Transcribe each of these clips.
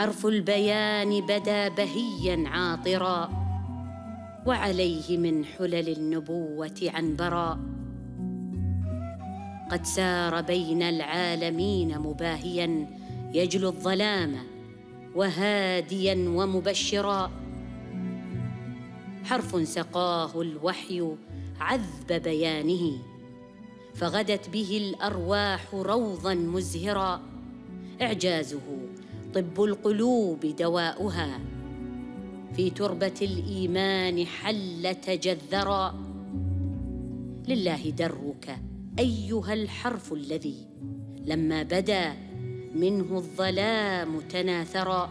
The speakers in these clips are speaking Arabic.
حرف البيان بدا بهيا عاطرا وعليه من حلل النبوه عنبرا قد سار بين العالمين مباهيا يجلو الظلام وهاديا ومبشرا حرف سقاه الوحي عذب بيانه فغدت به الارواح روضا مزهرا اعجازه طب القلوب دواؤها في تربه الايمان حل تجذرا لله درك ايها الحرف الذي لما بدا منه الظلام تناثرا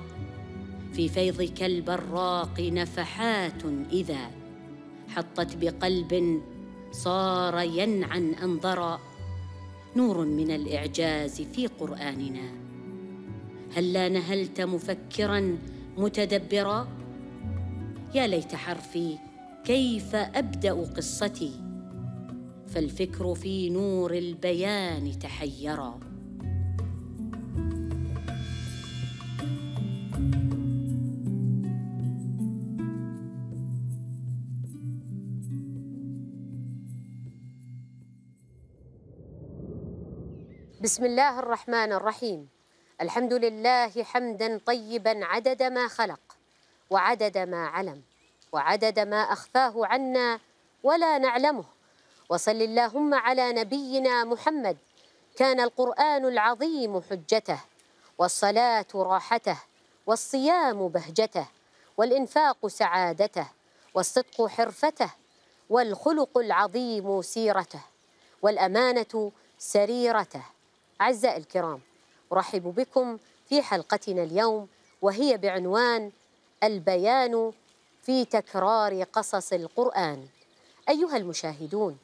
في فيضك البراق نفحات اذا حطت بقلب صار ينعن انظرا نور من الاعجاز في قراننا هلا نهلت مفكرا متدبرا يا ليت حرفي كيف ابدا قصتي فالفكر في نور البيان تحيرا بسم الله الرحمن الرحيم الحمد لله حمدا طيبا عدد ما خلق وعدد ما علم وعدد ما اخفاه عنا ولا نعلمه وصل اللهم على نبينا محمد كان القران العظيم حجته والصلاه راحته والصيام بهجته والانفاق سعادته والصدق حرفته والخلق العظيم سيرته والامانه سريرته اعزائي الكرام أرحب بكم في حلقتنا اليوم وهي بعنوان البيان في تكرار قصص القرآن. أيها المشاهدون،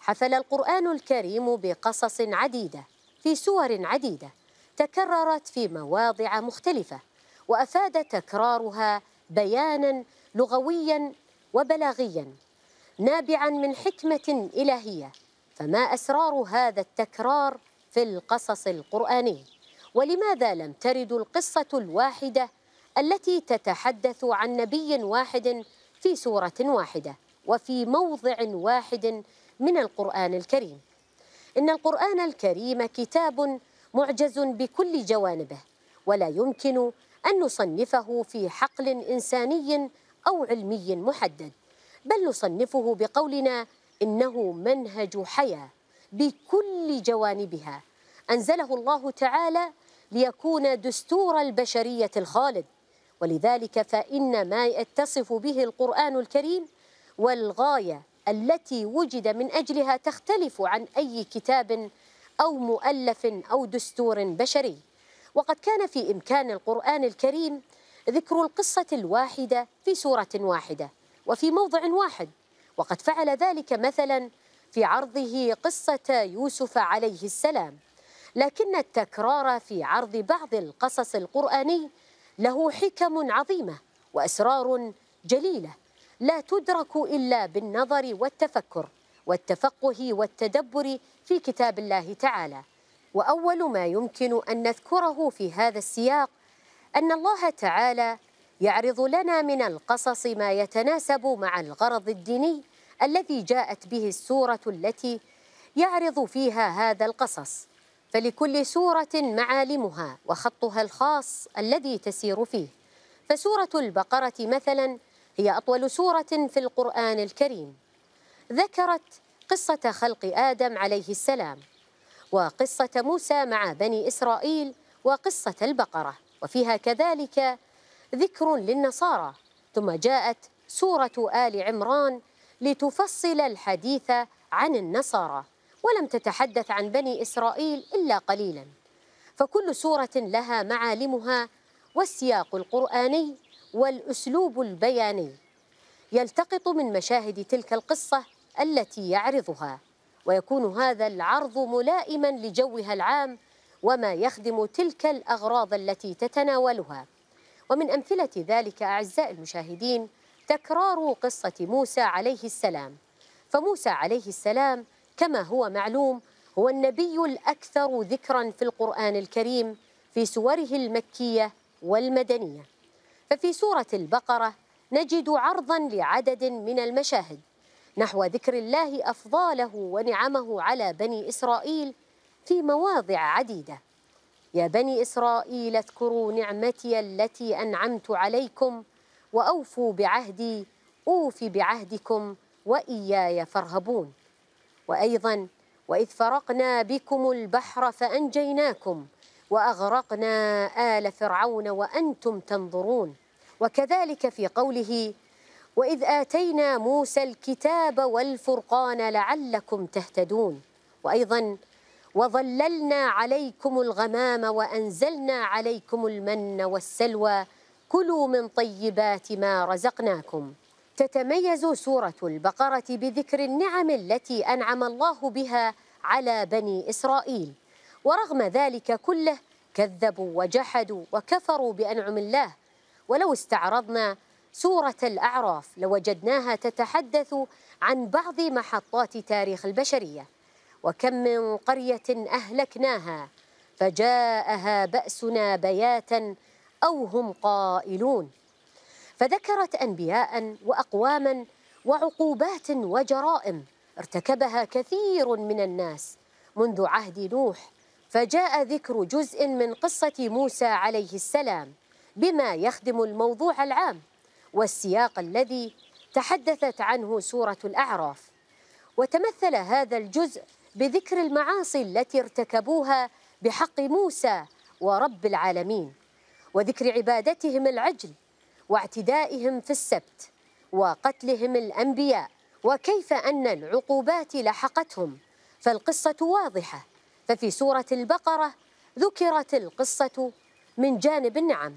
حفل القرآن الكريم بقصص عديدة في سور عديدة تكررت في مواضع مختلفة وأفاد تكرارها بيانا لغويا وبلاغيا نابعا من حكمة إلهية فما أسرار هذا التكرار في القصص القرآني؟ ولماذا لم ترد القصة الواحدة التي تتحدث عن نبي واحد في سورة واحدة وفي موضع واحد من القرآن الكريم إن القرآن الكريم كتاب معجز بكل جوانبه ولا يمكن أن نصنفه في حقل إنساني أو علمي محدد بل نصنفه بقولنا إنه منهج حياة بكل جوانبها أنزله الله تعالى ليكون دستور البشرية الخالد ولذلك فإن ما يتصف به القرآن الكريم والغاية التي وجد من أجلها تختلف عن أي كتاب أو مؤلف أو دستور بشري وقد كان في إمكان القرآن الكريم ذكر القصة الواحدة في سورة واحدة وفي موضع واحد وقد فعل ذلك مثلا في عرضه قصة يوسف عليه السلام لكن التكرار في عرض بعض القصص القرآني له حكم عظيمة وأسرار جليلة لا تدرك إلا بالنظر والتفكر والتفقه والتدبر في كتاب الله تعالى وأول ما يمكن أن نذكره في هذا السياق أن الله تعالى يعرض لنا من القصص ما يتناسب مع الغرض الديني الذي جاءت به السورة التي يعرض فيها هذا القصص فلكل سورة معالمها وخطها الخاص الذي تسير فيه فسورة البقرة مثلا هي أطول سورة في القرآن الكريم ذكرت قصة خلق آدم عليه السلام وقصة موسى مع بني إسرائيل وقصة البقرة وفيها كذلك ذكر للنصارى ثم جاءت سورة آل عمران لتفصل الحديث عن النصارى ولم تتحدث عن بني إسرائيل إلا قليلا فكل سورة لها معالمها والسياق القرآني والأسلوب البياني يلتقط من مشاهد تلك القصة التي يعرضها ويكون هذا العرض ملائما لجوها العام وما يخدم تلك الأغراض التي تتناولها ومن أمثلة ذلك أعزائي المشاهدين تكرار قصة موسى عليه السلام فموسى عليه السلام كما هو معلوم هو النبي الأكثر ذكرا في القرآن الكريم في سوره المكية والمدنية ففي سورة البقرة نجد عرضا لعدد من المشاهد نحو ذكر الله أفضاله ونعمه على بني إسرائيل في مواضع عديدة يا بني إسرائيل اذكروا نعمتي التي أنعمت عليكم وأوفوا بعهدي أوف بعهدكم وإياي فارهبون وأيضا وإذ فرقنا بكم البحر فأنجيناكم وأغرقنا آل فرعون وأنتم تنظرون وكذلك في قوله وإذ آتينا موسى الكتاب والفرقان لعلكم تهتدون وأيضا وظللنا عليكم الغمام وأنزلنا عليكم المن والسلوى كلوا من طيبات ما رزقناكم تتميز سورة البقرة بذكر النعم التي أنعم الله بها على بني إسرائيل ورغم ذلك كله كذبوا وجحدوا وكفروا بأنعم الله ولو استعرضنا سورة الأعراف لوجدناها تتحدث عن بعض محطات تاريخ البشرية وكم من قرية أهلكناها فجاءها بأسنا بياتا أو هم قائلون فذكرت أنبياء وأقواما وعقوبات وجرائم ارتكبها كثير من الناس منذ عهد نوح فجاء ذكر جزء من قصة موسى عليه السلام بما يخدم الموضوع العام والسياق الذي تحدثت عنه سورة الأعراف وتمثل هذا الجزء بذكر المعاصي التي ارتكبوها بحق موسى ورب العالمين وذكر عبادتهم العجل واعتدائهم في السبت وقتلهم الأنبياء وكيف أن العقوبات لحقتهم فالقصة واضحة ففي سورة البقرة ذكرت القصة من جانب النعم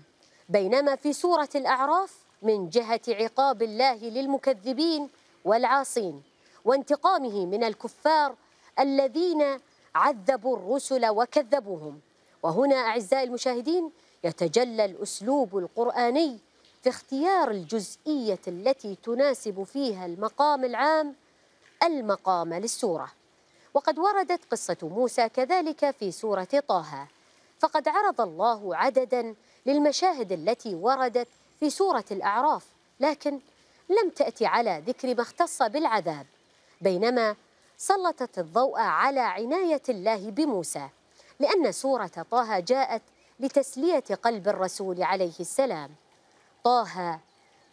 بينما في سورة الأعراف من جهة عقاب الله للمكذبين والعاصين وانتقامه من الكفار الذين عذبوا الرسل وكذبوهم وهنا أعزائي المشاهدين يتجلى الأسلوب القرآني في اختيار الجزئية التي تناسب فيها المقام العام المقام للسورة وقد وردت قصة موسى كذلك في سورة طه فقد عرض الله عددا للمشاهد التي وردت في سورة الأعراف لكن لم تأتي على ذكر ما اختص بالعذاب بينما سلطت الضوء على عناية الله بموسى لأن سورة طه جاءت لتسلية قلب الرسول عليه السلام طه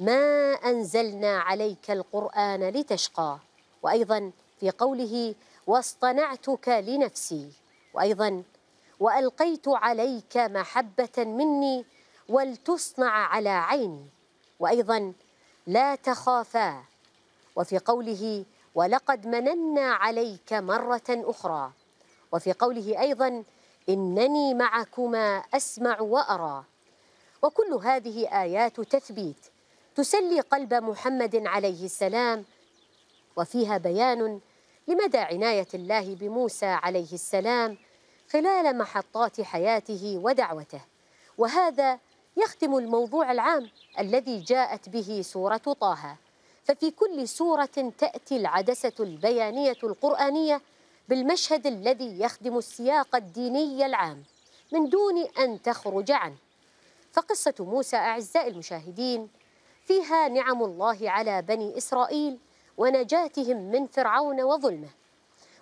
ما أنزلنا عليك القرآن لتشقى وأيضا في قوله واصطنعتك لنفسي وأيضا وألقيت عليك محبة مني ولتصنع على عيني وأيضا لا تخافا وفي قوله ولقد مننا عليك مرة أخرى وفي قوله أيضا إنني معكما أسمع وأرى وكل هذه آيات تثبيت تسلي قلب محمد عليه السلام وفيها بيان لمدى عناية الله بموسى عليه السلام خلال محطات حياته ودعوته وهذا يختم الموضوع العام الذي جاءت به سورة طه ففي كل سورة تأتي العدسة البيانية القرآنية بالمشهد الذي يخدم السياق الديني العام من دون أن تخرج عنه فقصة موسى أعزائي المشاهدين فيها نعم الله على بني إسرائيل ونجاتهم من فرعون وظلمه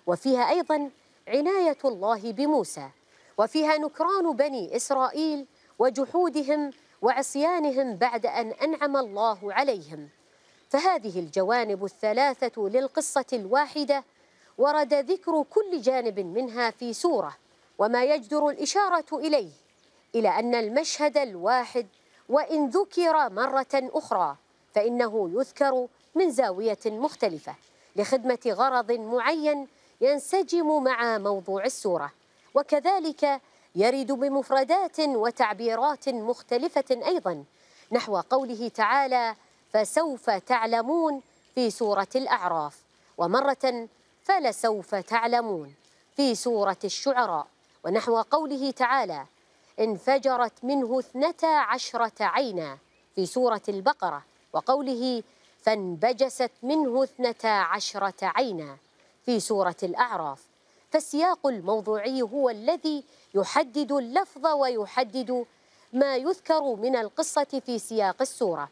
وفيها أيضا عناية الله بموسى وفيها نكران بني إسرائيل وجحودهم وعصيانهم بعد أن أنعم الله عليهم فهذه الجوانب الثلاثة للقصة الواحدة ورد ذكر كل جانب منها في سورة وما يجدر الإشارة إليه إلى أن المشهد الواحد وإن ذكر مرة أخرى فإنه يذكر من زاوية مختلفة لخدمة غرض معين ينسجم مع موضوع السورة وكذلك يرد بمفردات وتعبيرات مختلفة أيضا نحو قوله تعالى فسوف تعلمون في سورة الأعراف ومرة فلسوف تعلمون في سورة الشعراء ونحو قوله تعالى انفجرت منه اثنتا عشرة عينا في سورة البقرة وقوله فانبجست منه اثنتا عشرة عينا في سورة الأعراف فالسياق الموضوعي هو الذي يحدد اللفظ ويحدد ما يذكر من القصة في سياق السورة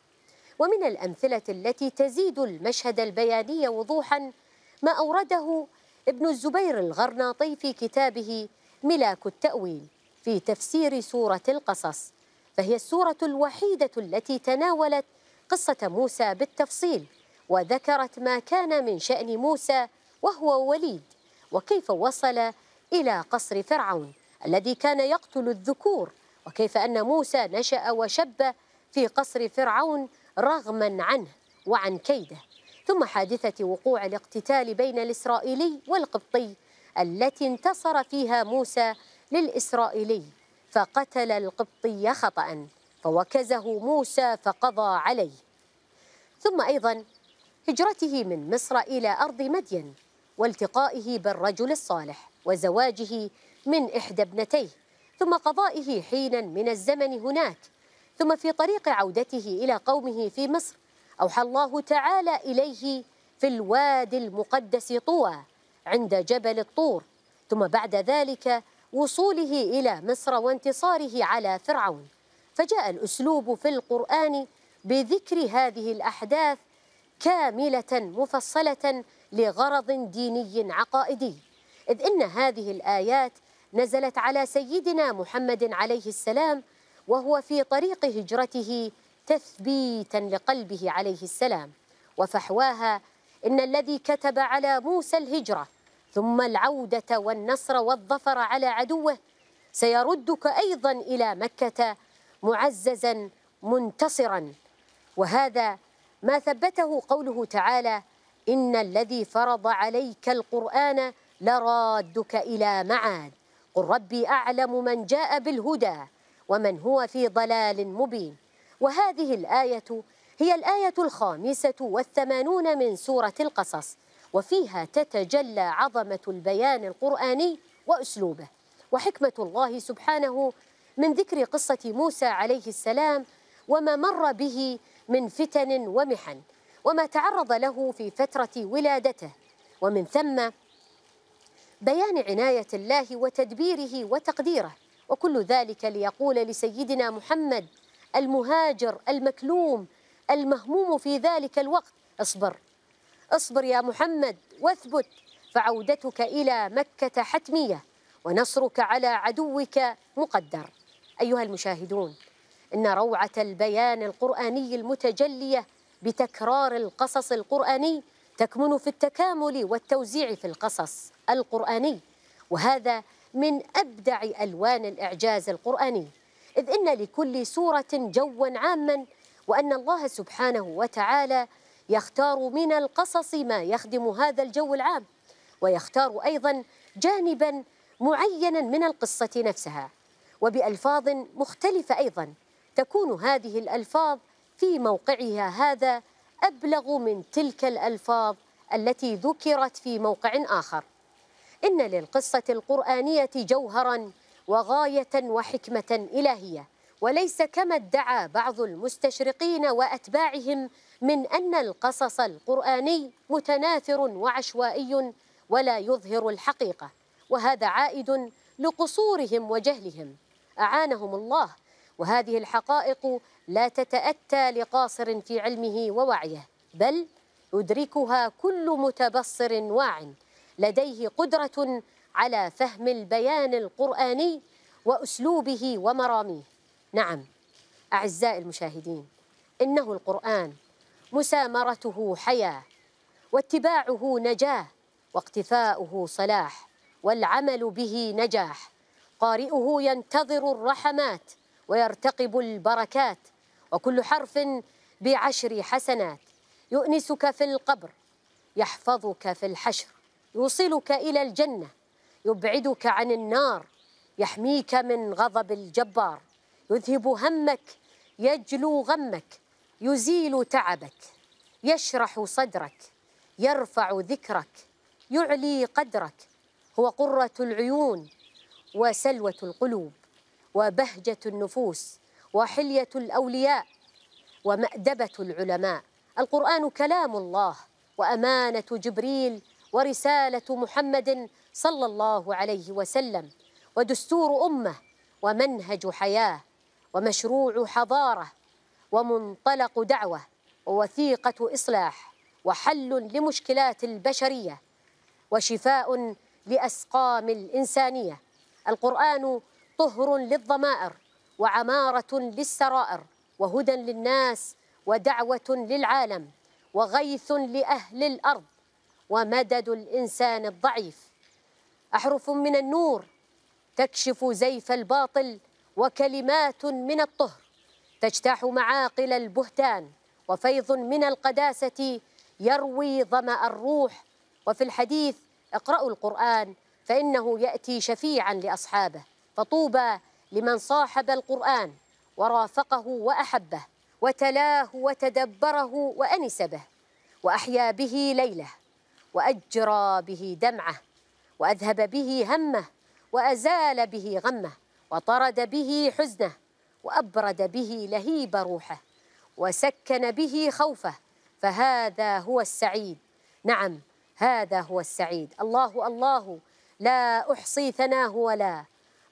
ومن الأمثلة التي تزيد المشهد البياني وضوحا ما أورده ابن الزبير الغرناطي في كتابه ملاك التأويل في تفسير سورة القصص فهي السورة الوحيدة التي تناولت قصة موسى بالتفصيل وذكرت ما كان من شأن موسى وهو وليد وكيف وصل إلى قصر فرعون الذي كان يقتل الذكور وكيف أن موسى نشأ وشب في قصر فرعون رغما عنه وعن كيده ثم حادثة وقوع الاقتتال بين الإسرائيلي والقبطي التي انتصر فيها موسى للإسرائيلي فقتل القبطي خطأ فوكزه موسى فقضى عليه ثم أيضا هجرته من مصر إلى أرض مدين والتقائه بالرجل الصالح وزواجه من إحدى ابنتيه ثم قضائه حينا من الزمن هناك ثم في طريق عودته إلى قومه في مصر أوحى الله تعالى إليه في الوادي المقدس طوى عند جبل الطور ثم بعد ذلك وصوله إلى مصر وانتصاره على فرعون فجاء الأسلوب في القرآن بذكر هذه الأحداث كاملة مفصلة لغرض ديني عقائدي إذ إن هذه الآيات نزلت على سيدنا محمد عليه السلام وهو في طريق هجرته تثبيتا لقلبه عليه السلام وفحواها إن الذي كتب على موسى الهجرة ثم العودة والنصر والظفر على عدوه سيردك أيضا إلى مكة معززا منتصرا وهذا ما ثبته قوله تعالى إن الذي فرض عليك القرآن لرادك إلى معاد قل ربي أعلم من جاء بالهدى ومن هو في ضلال مبين وهذه الآية هي الآية الخامسة والثمانون من سورة القصص وفيها تتجلى عظمة البيان القرآني وأسلوبه وحكمة الله سبحانه من ذكر قصة موسى عليه السلام وما مر به من فتن ومحن وما تعرض له في فترة ولادته ومن ثم بيان عناية الله وتدبيره وتقديره وكل ذلك ليقول لسيدنا محمد المهاجر المكلوم المهموم في ذلك الوقت اصبر اصبر يا محمد واثبت فعودتك إلى مكة حتمية ونصرك على عدوك مقدر أيها المشاهدون إن روعة البيان القرآني المتجلية بتكرار القصص القرآني تكمن في التكامل والتوزيع في القصص القرآني وهذا من أبدع ألوان الإعجاز القرآني إذ إن لكل سورة جوا عاما وأن الله سبحانه وتعالى يختار من القصص ما يخدم هذا الجو العام ويختار ايضا جانبا معينا من القصه نفسها وبالفاظ مختلفه ايضا تكون هذه الالفاظ في موقعها هذا ابلغ من تلك الالفاظ التي ذكرت في موقع اخر ان للقصه القرانيه جوهرا وغايه وحكمه الهيه وليس كما ادعى بعض المستشرقين واتباعهم من أن القصص القرآني متناثر وعشوائي ولا يظهر الحقيقة وهذا عائد لقصورهم وجهلهم أعانهم الله وهذه الحقائق لا تتأتى لقاصر في علمه ووعيه بل يدركها كل متبصر واع لديه قدرة على فهم البيان القرآني وأسلوبه ومراميه نعم أعزائي المشاهدين إنه القرآن مسامرته حياه واتباعه نجاه واقتفاؤه صلاح والعمل به نجاح قارئه ينتظر الرحمات ويرتقب البركات وكل حرف بعشر حسنات يؤنسك في القبر يحفظك في الحشر يوصلك الى الجنه يبعدك عن النار يحميك من غضب الجبار يذهب همك يجلو غمك يزيل تعبك يشرح صدرك يرفع ذكرك يعلي قدرك هو قرة العيون وسلوة القلوب وبهجة النفوس وحلية الأولياء ومأدبة العلماء القرآن كلام الله وأمانة جبريل ورسالة محمد صلى الله عليه وسلم ودستور أمة ومنهج حياة ومشروع حضارة ومنطلق دعوة ووثيقة إصلاح وحل لمشكلات البشرية وشفاء لأسقام الإنسانية القرآن طهر للضمائر وعمارة للسرائر وهدى للناس ودعوة للعالم وغيث لأهل الأرض ومدد الإنسان الضعيف أحرف من النور تكشف زيف الباطل وكلمات من الطهر تجتاح معاقل البهتان وفيض من القداسة يروي ظمأ الروح وفي الحديث اقرأوا القرآن فإنه يأتي شفيعا لأصحابه فطوبى لمن صاحب القرآن ورافقه وأحبه وتلاه وتدبره وأنس به وأحيا به ليله وأجرى به دمعه وأذهب به همه وأزال به غمه وطرد به حزنه وأبرد به لهيب روحه وسكن به خوفه فهذا هو السعيد نعم هذا هو السعيد الله الله لا أحصي ثناه ولا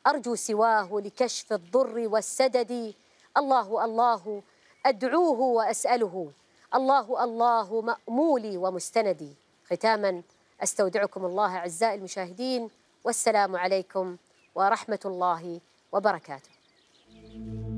أرجو سواه لكشف الضر والسدد الله الله أدعوه وأسأله الله الله مأمولي ومستندي ختاما أستودعكم الله أعزائي المشاهدين والسلام عليكم ورحمة الله وبركاته Thank you.